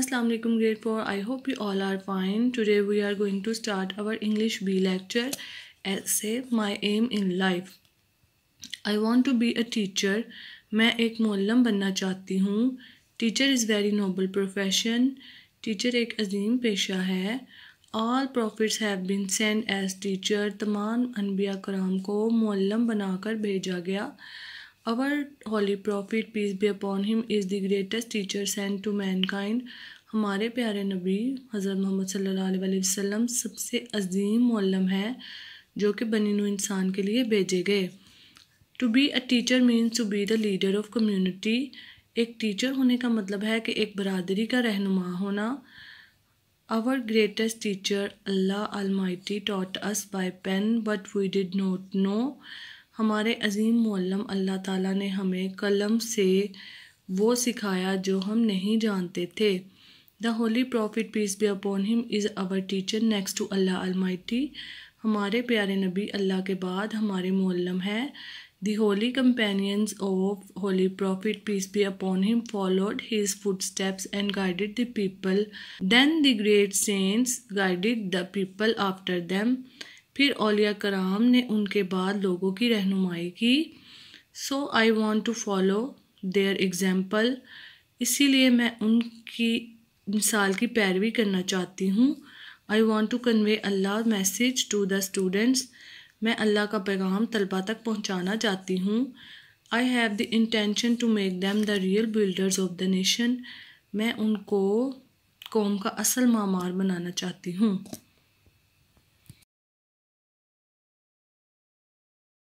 असलम ग्रेट फॉर I hope you all are fine today we are going to start our English B lecture as a my aim in life I want to be a teacher मैं एक मोलम बनना चाहती हूँ teacher is very noble profession teacher एक अजीम पेशा है all prophets have been sent as teacher तमाम अनबिया कराम को मोलम बनाकर भेजा गया our holy prophet peace be upon him is the greatest teacher sent to mankind हमारे प्यारे नबी हज़रत मोहम्मद सल्ला वसम सबसे अजीम मौलम है जो कि बनी नु इंसान के लिए भेजे गए to be a teacher means to be the leader of community एक टीचर होने का मतलब है कि एक बरदरी का रहनुमा होना our greatest teacher Allah almighty taught us by pen but we did not know हमारे अजीम मल्लम अल्लाह ताला ने हमें कलम से वो सिखाया जो हम नहीं जानते थे the holy prophet peace be upon him is our teacher next to Allah almighty हमारे प्यारे नबी अल्लाह के बाद हमारे मल्लम है the holy companions of holy prophet peace be upon him followed his footsteps and guided the people then the great saints guided the people after them फिर अलिया कराम ने उनके बाद लोगों की रहनुमाई की so I want to follow their example इसीलिए मैं उनकी मिसाल की पैरवी करना चाहती हूँ I want to convey Allah message to the students मैं अल्लाह का पैगाम तलबा तक पहुँचाना चाहती हूँ I have the intention to make them the real builders of the nation मैं उनको कौम का असल मामार बनाना चाहती हूँ